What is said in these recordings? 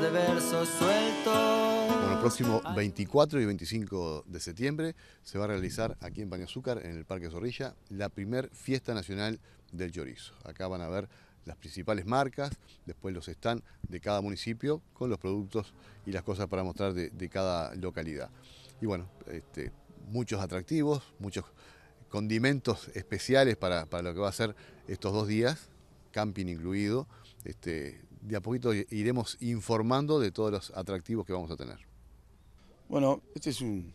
de versos Bueno, el próximo 24 y 25 de septiembre se va a realizar aquí en Baño Azúcar en el Parque Zorrilla, la primer fiesta nacional del chorizo. Acá van a ver las principales marcas, después los están de cada municipio con los productos y las cosas para mostrar de, cada localidad. Y bueno, este, muchos atractivos, muchos condimentos especiales para, para, lo que va a ser estos dos días, camping incluido, este, de a poquito iremos informando de todos los atractivos que vamos a tener. Bueno, este es un,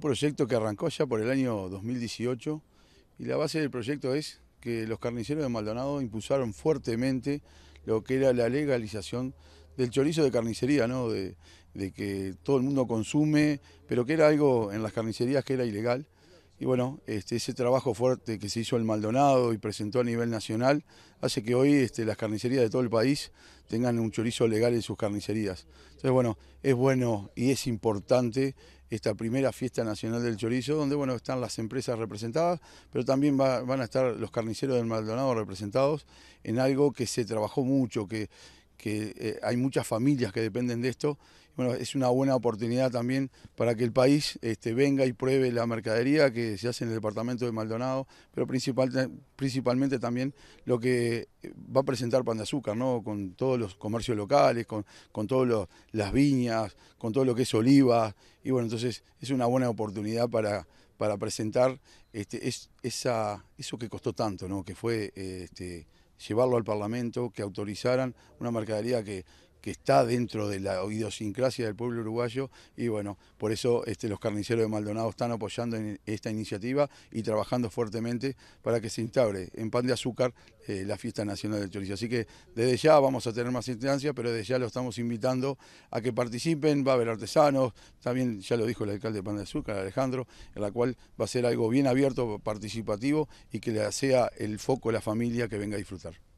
proyecto que arrancó ya por el año 2018 y la base del proyecto es que los carniceros de Maldonado impulsaron fuertemente lo que era la legalización del chorizo de carnicería, de, que todo el mundo consume, pero que era algo en las carnicerías que era ilegal. Y bueno, este, ese trabajo fuerte que se hizo el Maldonado y presentó a nivel nacional hace que hoy este, las carnicerías de todo el país tengan un chorizo legal en sus carnicerías. Entonces, bueno, es bueno y es importante esta primera fiesta nacional del chorizo, donde bueno, están las empresas representadas, pero también van a estar los carniceros del Maldonado representados en algo que se trabajó mucho, que, que eh, hay muchas familias que dependen de esto. Bueno, es una buena oportunidad también para que el país este, venga y pruebe la mercadería que se hace en el departamento de Maldonado, pero principal, principalmente también lo que eh, va a presentar Pan de Azúcar, ¿no? con todos los comercios locales, con, con todas las viñas, con todo lo que es oliva, Y bueno, entonces es una buena oportunidad para, para presentar este, es, esa, eso que costó tanto, ¿no? que fue... Este, llevarlo al Parlamento, que autorizaran una mercadería que, que está dentro de la idiosincrasia del pueblo uruguayo y bueno, por eso este, los carniceros de Maldonado están apoyando esta iniciativa y trabajando fuertemente para que se instaure en pan de azúcar eh, la fiesta nacional del chorizo. Así que desde ya vamos a tener más instancias, pero desde ya lo estamos invitando a que participen, va a haber artesanos, también ya lo dijo el alcalde de pan de azúcar, Alejandro, en la cual va a ser algo bien abierto, participativo y que sea el foco de la familia que venga a disfrutar.